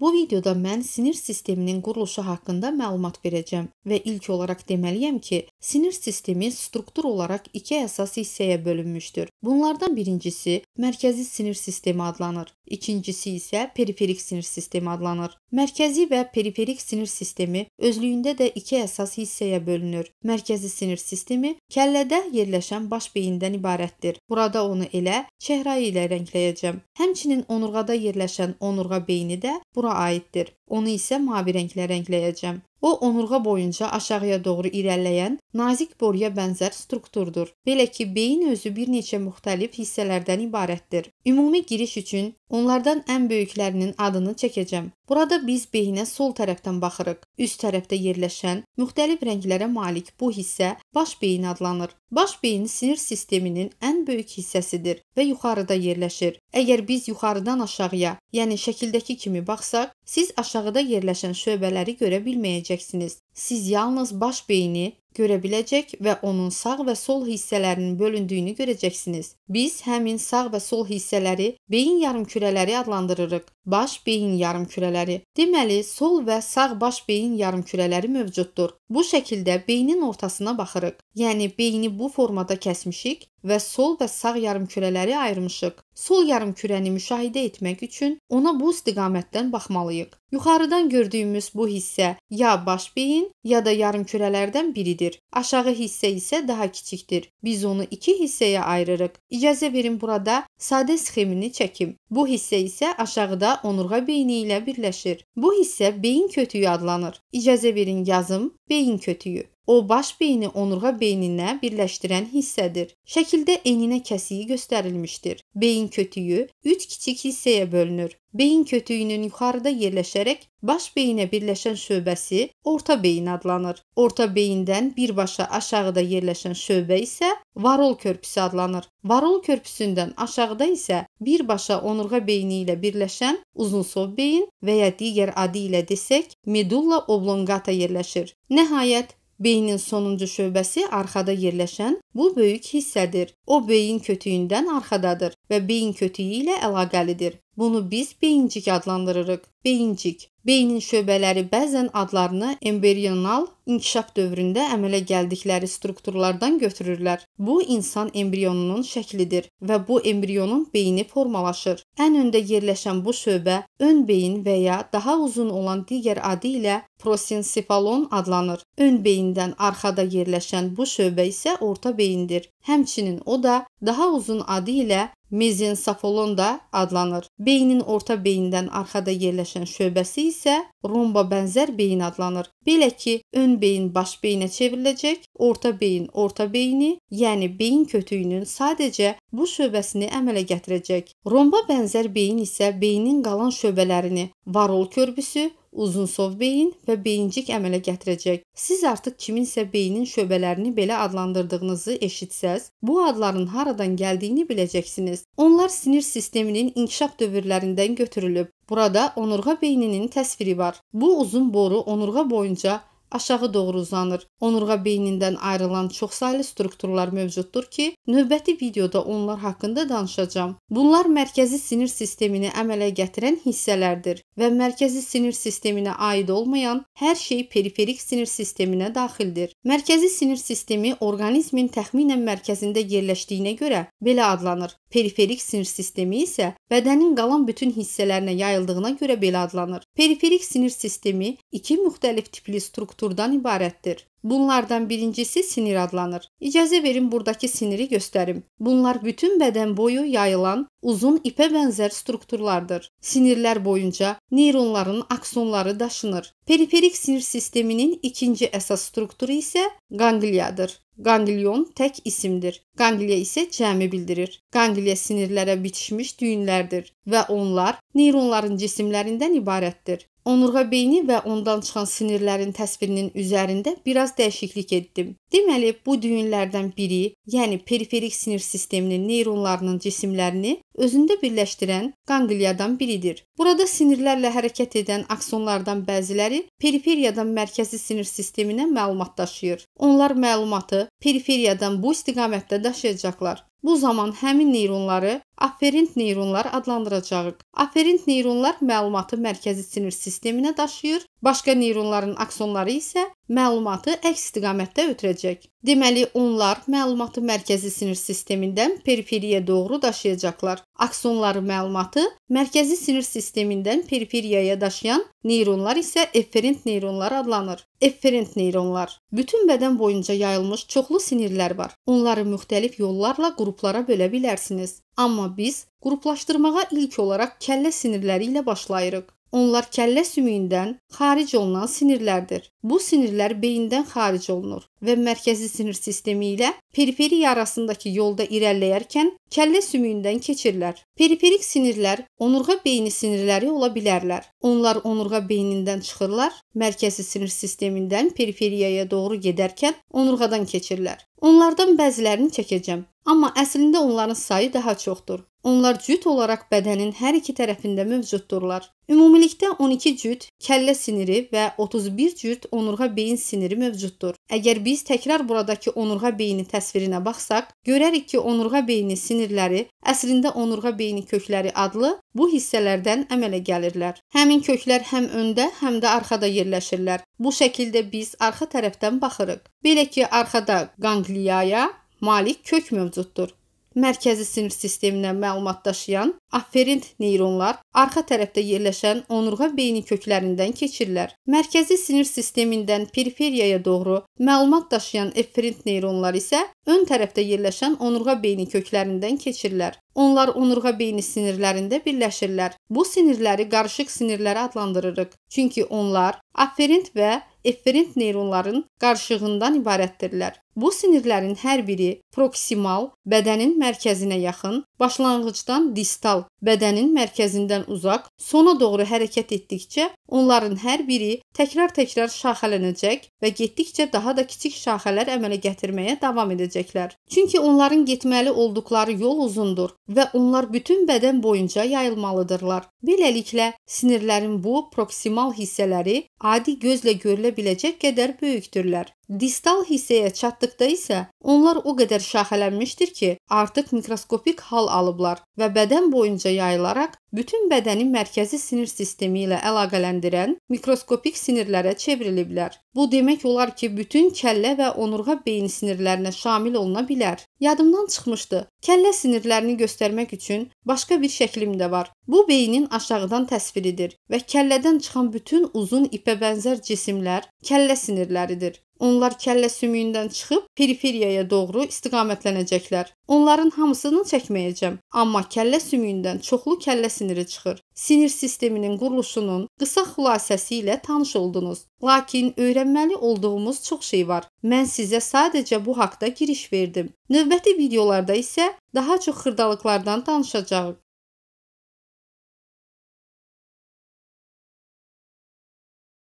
Bu videoda mən sinir sisteminin quruluşu haqqında məlumat verəcəm və ilk olaraq deməliyəm ki, sinir sistemi struktur olaraq iki əsas hissəyə bölünmüşdür. Bunlardan birincisi mərkəzi sinir sistemi adlanır. İkincisi isə periferik sinir sistemi adlanır. Mərkəzi və periferik sinir sistemi özlüyündə də iki əsas hissəyə bölünür. Mərkəzi sinir sistemi kəllədə yerləşən baş beyindən ibarətdir. Burada onu elə çəhrayı ilə rəngləyəcəm. Həmçinin onurğada yerləşən onurğa beyni də burada bura aiddir. Onu isə mavi rənglə rəngləyəcəm. Bu onurğa boyunca aşağıya doğru irəliləyən nazik boruya bənzər strukturdur. Belə ki, beyin özü bir neçə müxtəlif hissələrdən ibarətdir. Ümumi giriş üçün onlardan ən böyüklərinin adını çəkəcəm. Burada biz beyinə sol tərəfdən baxırıq. Üst tərəfdə yerləşən müxtəlif rənglərə malik bu hissə baş beyin adlanır. Baş beyin sinir sisteminin ən böyük hissəsidir və yuxarıda yerləşir. Əgər biz yuxarıdan aşağıya, yəni şəkildəki kimi baxsaq, siz aşağıda yerləşən şöbələri görə bilməyəcəksiniz edeceksiniz. Siz yalnız baş beyni görə biləcək və onun sağ və sol hissələrinin bölündüyünü görəcəksiniz. Biz həmin sağ və sol hissələri beyin yarımkürələri adlandırırıq. Baş beyin yarımkürələri. Deməli, sol və sağ baş beyin yarımkürələri mövcuddur. Bu şəkildə beynin ortasına baxırıq. Yəni beyni bu formada kəsmişik və sol və sağ yarımkürələri ayırmışıq. Sol yarımkürəni müşahidə etmək üçün ona bu istiqamətdən baxmalıyıq. Yuxarıdan gördüyümüz bu hissə ya baş beyin, ya da yarımkürələrdən biridir böyükdür. Aşağı hissə isə daha kiçikdir. Biz onu iki hissəyə ayırırıq. İcazə verin burada sadə sxemini çəkim. Bu hissə isə aşağıda onurğa beyni ilə birləşir. Bu hissə beyin kötüyü adlanır. İcazə verin yazım beyin kötüyü. O baş beyni onurğa beyninə birləşdirən hissədir. Şəkildə eninə kəsiyi göstərilmişdir. Beyin kötüyü 3 kiçik hissəyə bölünür. Beyin kötüyünün yuxarıda yerləşərək baş beyinə birləşən şöbəsi orta beyin adlanır. Orta beyindən birbaşa aşağıda yerləşən şöbə isə varol körpüsü adlanır. Varol körpüsündən aşağıda isə birbaşa onurğa beyni ilə birləşən uzunsov beyin və ya digər adı ilə desək medulla oblongata yerləşir. Nəhayət Beynin sonuncu şöbəsi arxada yerləşən Bu böyük hissədir. O beyin kötüyündən arxadadır və beyin kötüyü ilə əlaqəlidir. Bunu biz beyincik adlandırırıq. Beyincik Beynin şöbələri bəzən adlarını embrional inkişaf dövründə əmələ gəldikləri strukturlardan götürürlər. Bu insan embrionunun şəklidir və bu embrionun beyni formalaşır. Ən öndə yerləşən bu şöbə ön beyin və ya daha uzun olan digər adı ilə prosensifalon adlanır. Ön beyindən arxada yerləşən bu şöbə isə orta beyin beyindir. Həmçinin o da daha uzun adı ilə mezensafalon da adlanır. Beynin orta beyindən arxada yerləşən şöbəsi isə romba bənzər beyin adlanır. Belə ki, ön beyin baş beyinə çevriləcək, orta beyin orta beyni, yəni beyin kötüyünün sadəcə bu şöbəsini əmələ gətirəcək. Romba bənzər beyin isə beynin qalan şöbələrini, varol körpüsü, uzunsov beyin və beyincik əmələ gətirəcək. Siz artıq kiminsə beynin şöbələrini belə adlandırdığınızı eşitsəz, bu adların haradan gəldiyini biləcəksiniz. Onlar sinir sisteminin inkişaf dövrlərindən götürülüb. Burada onurğa beyninin təsviri var. Bu uzun boru onurğa boyunca aşağı doğru uzanır. Onurğa beynindən ayrılan çoxsaylı strukturlar mövcuddur ki, növbəti videoda onlar haqqında danışacağam. Bunlar mərkəzi sinir sistemini əmələ gətirən hissələrdir və mərkəzi sinir sisteminə aid olmayan hər şey periferik sinir sisteminə daxildir. Mərkəzi sinir sistemi orqanizmin təxminən mərkəzində yerləşdiyinə görə belə adlanır. Periferik sinir sistemi isə bədənin qalan bütün hissələrinə yayıldığına görə belə adlanır. Periferik sinir sistemi iki müxtəlif tipli struktur turdan ibarətdir. Bunlardan birincisi sinir adlanır. İcazə verin buradakı siniri göstərim. Bunlar bütün bədən boyu yayılan uzun ipə bənzər strukturlardır. Sinirlər boyunca neyronların aksonları daşınır. Periferik sinir sisteminin ikinci əsas strukturu isə qangliyadır. Qanglion tək isimdir. Qangliya isə cəmi bildirir. Qangliya sinirlərə bitişmiş düyünlərdir və onlar neyronların cisimlərindən ibarətdir. Onurğa beyni və ondan çıxan sinirlərin təsvirinin üzərində biraz dəyişiklik etdim. Deməli, bu düyünlərdən biri, yəni periferik sinir sisteminin neyronlarının cisimlərini özündə birləşdirən qangliyadan biridir. Burada sinirlərlə hərəkət edən aksonlardan bəziləri periferiyadan mərkəzi sinir sisteminə məlumat daşıyır. Onlar məlumatı periferiyadan bu istiqamətdə daşıyacaqlar. Bu zaman həmin neyronları aferent neyronlar adlandıracağıq. Aferent neyronlar məlumatı mərkəzi sinir sisteminə daşıyır, başqa neyronların aksonları isə məlumatı əks istiqamətdə ötürəcək. Deməli, onlar məlumatı mərkəzi sinir sistemindən periferiyaya doğru daşıyacaqlar. Aksonları məlumatı mərkəzi sinir sistemindən periferiyaya daşıyan neyronlar isə efferent neyronlar adlanır. Efferent neyronlar bütün bədən boyunca yayılmış çoxlu sinirlər var. Onları müxtəlif yollarla qruplara bölə bilərsiniz. Amma biz qruplaşdırmağa ilk olaraq kəllə sinirləri ilə başlayırıq. Onlar kəllə sümüyündən xaric olunan sinirlərdir. Bu sinirlər beyindən xaric olunur və mərkəzi sinir sistemi ilə periferiya arasındakı yolda irəliləyərkən kəllə sümüyündən keçirlər. Periferik sinirlər onurğa beyni sinirləri ola bilərlər. Onlar onurğa beynindən çıxırlar, mərkəzi sinir sistemindən periferiyaya doğru gedərkən onurğadan keçirlər. Onlardan bəzilərini çəkəcəm, amma əslində onların sayı daha çoxdur. Onlar cüt olaraq bədənin hər iki tərəfində mövcuddurlar. Ümumilikdə 12 cüt kəllə siniri və 31 cüt onurğa beyin siniri mövcuddur. Əgər biz təkrar buradakı onurğa beyni təsvirinə baxsaq, görərik ki, onurğa beyni sinirləri əslində onurğa beyni kökləri adlı bu hissələrdən əmələ gəlirlər. Həmin köklər həm öndə, həm də arxada yerləşirlər. Bu şəkildə biz arxa tərəfdən baxırıq. Belə ki, arxada qangliyaya malik kök mövcuddur mərkəzi sinir sisteminə məlumat daşıyan afferent neyronlar arxa tərəfdə yerləşən onurğa beyni köklərindən keçirlər. Mərkəzi sinir sistemindən periferiyaya doğru məlumat daşıyan efferent neyronlar isə ön tərəfdə yerləşən onurğa beyni köklərindən keçirlər. Onlar onurğa beyni sinirlərində birləşirlər. Bu sinirləri qarışıq sinirləri adlandırırıq. Çünki onlar afferent və efferent neyronların qarışığından ibarətdirlər. Bu sinirlərin hər biri proksimal, bədənin mərkəzinə yaxın, başlanğıcdan distal, bədənin mərkəzindən uzaq, sona doğru hərəkət etdikcə onların hər biri təkrar-təkrar şaxələnəcək və getdikcə daha da kiçik şaxələr əmələ gətirməyə davam edəcəklər. Çünki onların getməli olduqları yol uzundur və onlar bütün bədən boyunca yayılmalıdırlar. Beləliklə, sinirlərin bu proksimal hissələri adi gözlə görülə biləcək qədər böyükdürlər. Distal hissəyə çatdıqda isə onlar o qədər şaxələnmişdir ki, artıq mikroskopik hal alıblar və bədən boyunca yayılaraq bütün bədəni mərkəzi sinir sistemi ilə əlaqələndirən mikroskopik sinirlərə çevriliblər. Bu demək olar ki, bütün kəllə və onurğa beyin sinirlərinə şamil oluna bilər. Yadımdan çıxmışdı. Kəllə sinirlərini göstərmək üçün başqa bir şəklim də var. Bu beynin aşağıdan təsviridir və kəllədən çıxan bütün uzun ipə bənzər cisimlər kəllə sinirləridir. Onlar kəllə sümüyündən çıxıb periferiyaya doğru istiqamətlənəcəklər. Onların hamısını çəkməyəcəm, amma kəllə sümüyündən çoxlu kəllə siniri çıxır. Sinir sisteminin quruluşunun qısa xülasəsi ilə tanış oldunuz. Lakin öyrənməli olduğumuz çox şey var. Mən sizə sadəcə bu haqqda giriş verdim. Növbəti videolarda isə daha çox xırdalıqlardan danışacağıq.